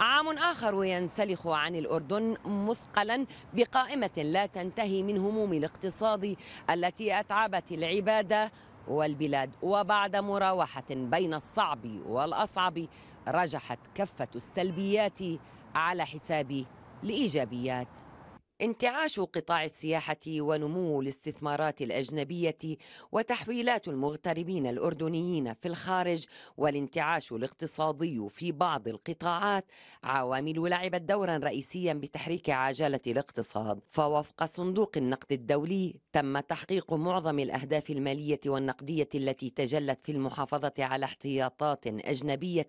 عام آخر ينسلخ عن الأردن مثقلا بقائمة لا تنتهي من هموم الاقتصاد التي أتعبت العبادة والبلاد وبعد مراوحة بين الصعب والأصعب رجحت كفة السلبيات على حساب الإيجابيات انتعاش قطاع السياحة ونمو الاستثمارات الأجنبية وتحويلات المغتربين الأردنيين في الخارج والانتعاش الاقتصادي في بعض القطاعات عوامل لعبت دورا رئيسيا بتحريك عجلة الاقتصاد فوفق صندوق النقد الدولي تم تحقيق معظم الأهداف المالية والنقدية التي تجلت في المحافظة على احتياطات أجنبية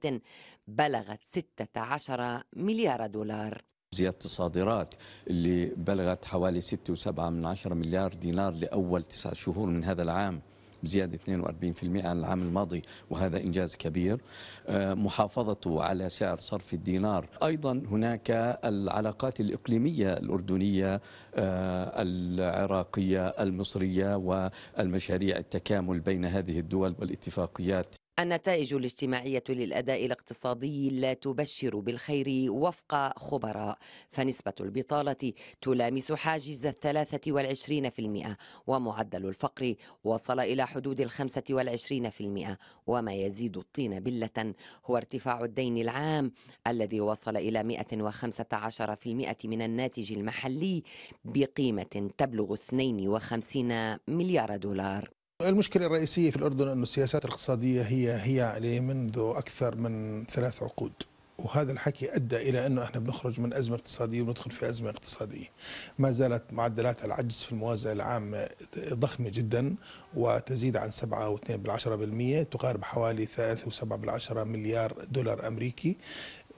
بلغت 16 مليار دولار زيادة الصادرات اللي بلغت حوالي 6.7 من مليار دينار لأول تسعة شهور من هذا العام بزيادة 42% عن العام الماضي وهذا إنجاز كبير آه، محافظته على سعر صرف الدينار أيضا هناك العلاقات الإقليمية الأردنية آه، العراقية المصرية والمشاريع التكامل بين هذه الدول والاتفاقيات النتائج الاجتماعية للأداء الاقتصادي لا تبشر بالخير وفق خبراء فنسبة البطالة تلامس حاجز الثلاثة والعشرين في المئة ومعدل الفقر وصل إلى حدود الخمسة والعشرين في المئة وما يزيد الطين بلة هو ارتفاع الدين العام الذي وصل إلى 115 في المئة من الناتج المحلي بقيمة تبلغ اثنين وخمسين مليار دولار المشكلة الرئيسية في الأردن أن السياسات الاقتصادية هي هي عليه منذ أكثر من ثلاث عقود وهذا الحكي أدى إلى أنه إحنا بنخرج من أزمة اقتصادية وندخل في أزمة اقتصادية ما زالت معدلات العجز في الموازنة العامة ضخمة جدا وتزيد عن 7 و2 بالعشرة بالمية تقارب حوالي 3.7 بالعشرة مليار دولار أمريكي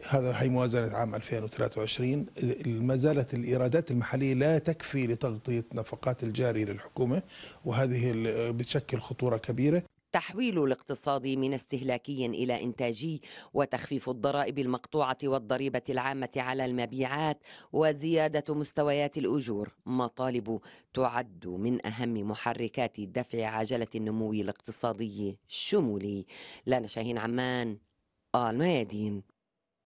هذا هي موازنة عام 2023 ما زالت الإيرادات المحلية لا تكفي لتغطية نفقات الجارية للحكومة وهذه بتشكل خطورة كبيرة تحويل الاقتصاد من استهلاكي الى انتاجي وتخفيف الضرائب المقطوعه والضريبه العامه على المبيعات وزياده مستويات الاجور مطالب تعد من اهم محركات دفع عجله النمو الاقتصادي الشمولي لنا شاهين عمان الميادين